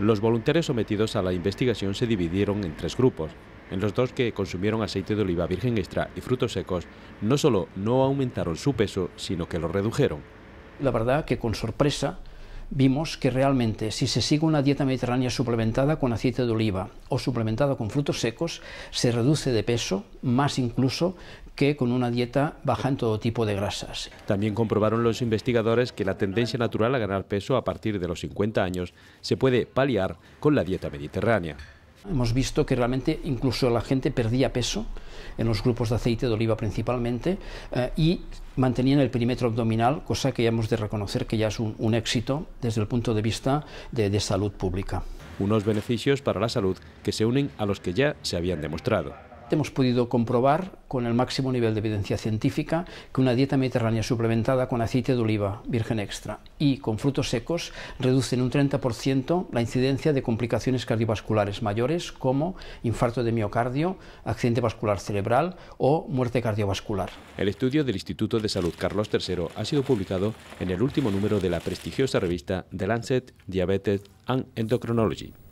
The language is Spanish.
Los voluntarios sometidos a la investigación se dividieron en tres grupos. En los dos que consumieron aceite de oliva virgen extra y frutos secos, no solo no aumentaron su peso, sino que lo redujeron. La verdad que con sorpresa vimos que realmente si se sigue una dieta mediterránea suplementada con aceite de oliva o suplementada con frutos secos, se reduce de peso más incluso que con una dieta baja en todo tipo de grasas. También comprobaron los investigadores que la tendencia natural a ganar peso a partir de los 50 años se puede paliar con la dieta mediterránea. Hemos visto que realmente incluso la gente perdía peso en los grupos de aceite de oliva principalmente eh, y mantenían el perímetro abdominal, cosa que ya hemos de reconocer que ya es un, éxito desde el punto de vista de salud pública. Unos beneficios para la salud que se unen a los que ya se habían demostrado hemos podido comprobar con el máximo nivel de evidencia científica que una dieta mediterránea suplementada con aceite de oliva virgen extra y con frutos secos reduce en un 30% la incidencia de complicaciones cardiovasculares mayores como infarto de miocardio, accidente vascular cerebral o muerte cardiovascular. El estudio del Instituto de Salud Carlos III ha sido publicado en el último número de la prestigiosa revista The Lancet Diabetes and Endocrinology.